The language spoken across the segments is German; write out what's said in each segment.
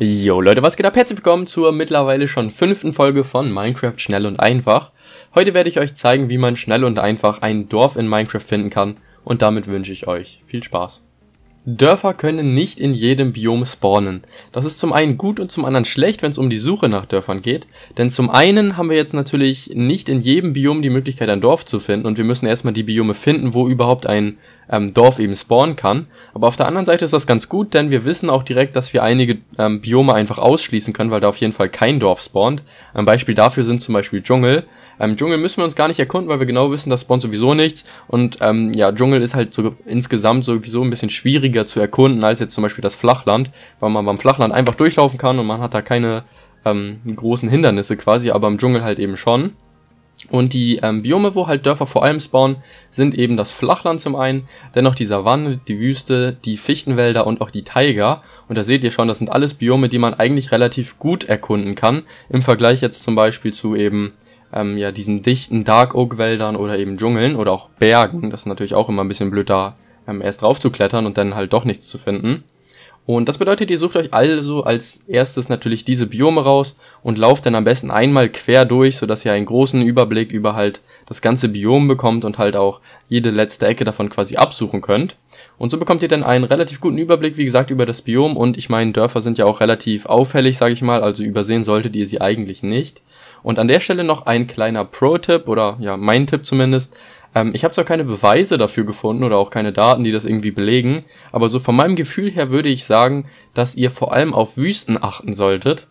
Jo Leute, was geht ab? Herzlich willkommen zur mittlerweile schon fünften Folge von Minecraft schnell und einfach. Heute werde ich euch zeigen, wie man schnell und einfach ein Dorf in Minecraft finden kann und damit wünsche ich euch viel Spaß. Dörfer können nicht in jedem Biom spawnen. Das ist zum einen gut und zum anderen schlecht, wenn es um die Suche nach Dörfern geht. Denn zum einen haben wir jetzt natürlich nicht in jedem Biom die Möglichkeit, ein Dorf zu finden und wir müssen erstmal die Biome finden, wo überhaupt ein ähm, Dorf eben spawnen kann. Aber auf der anderen Seite ist das ganz gut, denn wir wissen auch direkt, dass wir einige ähm, Biome einfach ausschließen können, weil da auf jeden Fall kein Dorf spawnt. Ein Beispiel dafür sind zum Beispiel Dschungel. Ähm, Dschungel müssen wir uns gar nicht erkunden, weil wir genau wissen, das spawnt sowieso nichts. Und ähm, ja, Dschungel ist halt so insgesamt sowieso ein bisschen schwieriger aufwendiger zu erkunden als jetzt zum Beispiel das Flachland, weil man beim Flachland einfach durchlaufen kann und man hat da keine ähm, großen Hindernisse quasi, aber im Dschungel halt eben schon. Und die ähm, Biome, wo halt Dörfer vor allem spawnen, sind eben das Flachland zum einen, dennoch die Savanne, die Wüste, die Fichtenwälder und auch die Taiga. Und da seht ihr schon, das sind alles Biome, die man eigentlich relativ gut erkunden kann, im Vergleich jetzt zum Beispiel zu eben ähm, ja diesen dichten Dark Oak Wäldern oder eben Dschungeln oder auch Bergen. Das ist natürlich auch immer ein bisschen blöd, da ähm, erst drauf zu klettern und dann halt doch nichts zu finden. Und das bedeutet, ihr sucht euch also als erstes natürlich diese Biome raus und lauft dann am besten einmal quer durch, sodass ihr einen großen Überblick über halt das ganze Biom bekommt und halt auch jede letzte Ecke davon quasi absuchen könnt. Und so bekommt ihr dann einen relativ guten Überblick, wie gesagt, über das Biom und ich meine, Dörfer sind ja auch relativ auffällig, sage ich mal, also übersehen solltet ihr sie eigentlich nicht. Und an der Stelle noch ein kleiner Pro-Tipp oder ja, mein Tipp zumindest. Ähm, ich habe zwar keine Beweise dafür gefunden oder auch keine Daten, die das irgendwie belegen, aber so von meinem Gefühl her würde ich sagen, dass ihr vor allem auf Wüsten achten solltet,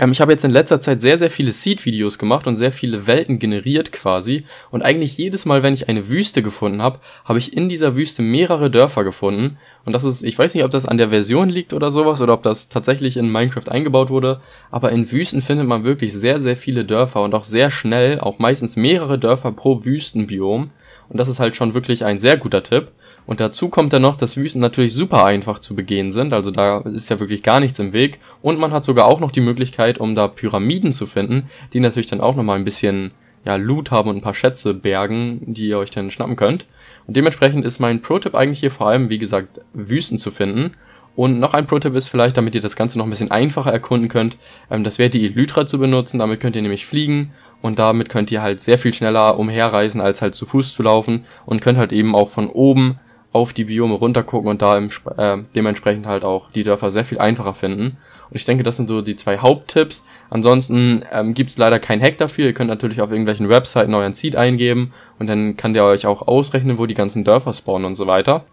ähm, ich habe jetzt in letzter Zeit sehr, sehr viele Seed-Videos gemacht und sehr viele Welten generiert quasi. Und eigentlich jedes Mal, wenn ich eine Wüste gefunden habe, habe ich in dieser Wüste mehrere Dörfer gefunden. Und das ist, ich weiß nicht, ob das an der Version liegt oder sowas oder ob das tatsächlich in Minecraft eingebaut wurde. Aber in Wüsten findet man wirklich sehr, sehr viele Dörfer und auch sehr schnell, auch meistens mehrere Dörfer pro Wüstenbiom. Und das ist halt schon wirklich ein sehr guter Tipp. Und dazu kommt dann noch, dass Wüsten natürlich super einfach zu begehen sind, also da ist ja wirklich gar nichts im Weg. Und man hat sogar auch noch die Möglichkeit, um da Pyramiden zu finden, die natürlich dann auch nochmal ein bisschen ja, Loot haben und ein paar Schätze bergen, die ihr euch dann schnappen könnt. Und dementsprechend ist mein Pro-Tipp eigentlich hier vor allem, wie gesagt, Wüsten zu finden. Und noch ein Pro-Tipp ist vielleicht, damit ihr das Ganze noch ein bisschen einfacher erkunden könnt, ähm, das wäre die Elytra zu benutzen, damit könnt ihr nämlich fliegen und damit könnt ihr halt sehr viel schneller umherreisen, als halt zu Fuß zu laufen und könnt halt eben auch von oben auf die Biome runtergucken und da im, äh, dementsprechend halt auch die Dörfer sehr viel einfacher finden. Und ich denke, das sind so die zwei Haupttipps. Ansonsten ähm, gibt leider keinen Hack dafür. Ihr könnt natürlich auf irgendwelchen Webseiten euren Seed eingeben und dann kann der euch auch ausrechnen, wo die ganzen Dörfer spawnen und so weiter.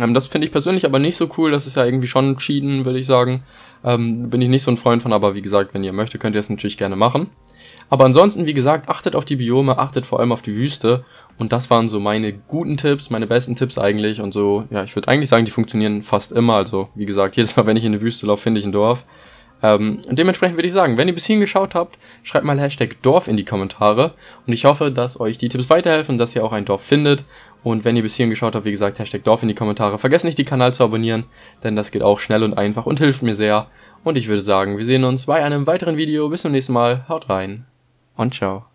Ähm, das finde ich persönlich aber nicht so cool. Das ist ja irgendwie schon Cheaten, würde ich sagen. Ähm, bin ich nicht so ein Freund von, aber wie gesagt, wenn ihr möchtet, könnt ihr es natürlich gerne machen. Aber ansonsten, wie gesagt, achtet auf die Biome, achtet vor allem auf die Wüste. Und das waren so meine guten Tipps, meine besten Tipps eigentlich. Und so, ja, ich würde eigentlich sagen, die funktionieren fast immer. Also, wie gesagt, jedes Mal, wenn ich in eine Wüste laufe, finde ich ein Dorf. Ähm, dementsprechend würde ich sagen, wenn ihr bis hierhin geschaut habt, schreibt mal Hashtag Dorf in die Kommentare und ich hoffe, dass euch die Tipps weiterhelfen, dass ihr auch ein Dorf findet und wenn ihr bis hierhin geschaut habt, wie gesagt, Hashtag Dorf in die Kommentare. Vergesst nicht, den Kanal zu abonnieren, denn das geht auch schnell und einfach und hilft mir sehr. Und ich würde sagen, wir sehen uns bei einem weiteren Video. Bis zum nächsten Mal. Haut rein und ciao.